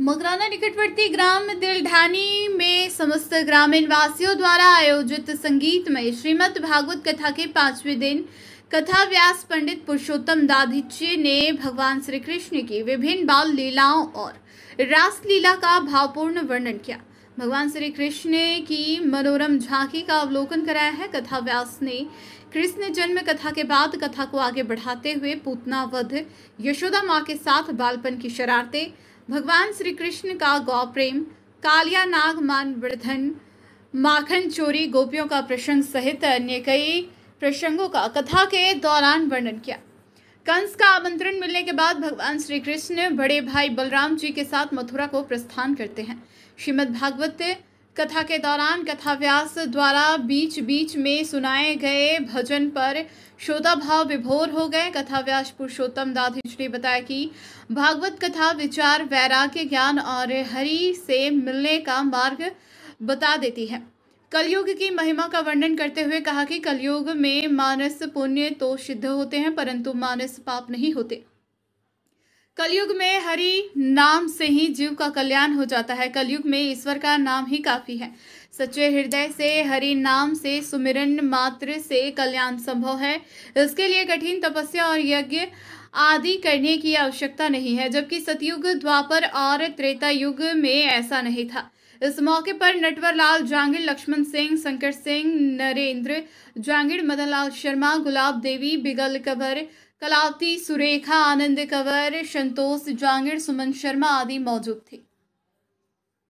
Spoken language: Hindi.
मकराना निकटवर्ती ग्राम दिलढानी में समस्त ग्रामीण वासियों द्वारा आयोजित संगीत में श्रीमद भागवत कथा के पांचवें दिन कथा व्यास पंडित पुरुषोत्तम दाधिचे ने भगवान श्री कृष्ण की विभिन्न बाल लीलाओं और रास लीला का भावपूर्ण वर्णन किया भगवान श्री कृष्ण की मनोरम झांकी का अवलोकन कराया है कथा व्यास ने कृष्ण जन्म कथा के बाद कथा को आगे बढ़ाते हुए पूतना वध यशोदा माँ के साथ बालपन की शरारतें भगवान श्री कृष्ण का गौ प्रेम कालिया नाग मान वर्धन माखन चोरी गोपियों का प्रसंग सहित अन्य कई प्रसंगों का कथा के दौरान वर्णन किया कंस का आमंत्रण मिलने के बाद भगवान श्री कृष्ण बड़े भाई बलराम जी के साथ मथुरा को प्रस्थान करते हैं श्रीमद् भागवत कथा के दौरान कथाव्यास द्वारा बीच बीच में सुनाए गए भजन पर श्रोता भाव विभोर हो गए कथाव्यास पुरुषोत्तम दाधिज ने बताया कि भागवत कथा विचार वैराग्य ज्ञान और हरि से मिलने का मार्ग बता देती है कलयुग की महिमा का वर्णन करते हुए कहा कि कलयुग में मानस पुण्य तो सिद्ध होते हैं परंतु मानस पाप नहीं होते कलयुग में हरि नाम से ही जीव का कल्याण हो जाता है कलयुग में ईश्वर का नाम ही काफ़ी है सच्चे हृदय से हरि नाम से सुमिरन मात्र से कल्याण संभव है इसके लिए कठिन तपस्या और यज्ञ आदि करने की आवश्यकता नहीं है जबकि सतयुग द्वापर और त्रेता युग में ऐसा नहीं था इस मौके पर नटवर लाल जांगिड़ लक्ष्मण सिंह शंकर सिंह नरेंद्र जांगिड़ मदन लाल शर्मा गुलाब देवी बिगल कबर कलावती सुरेखा आनंद कंवर संतोष जांगिड़ सुमन शर्मा आदि मौजूद थे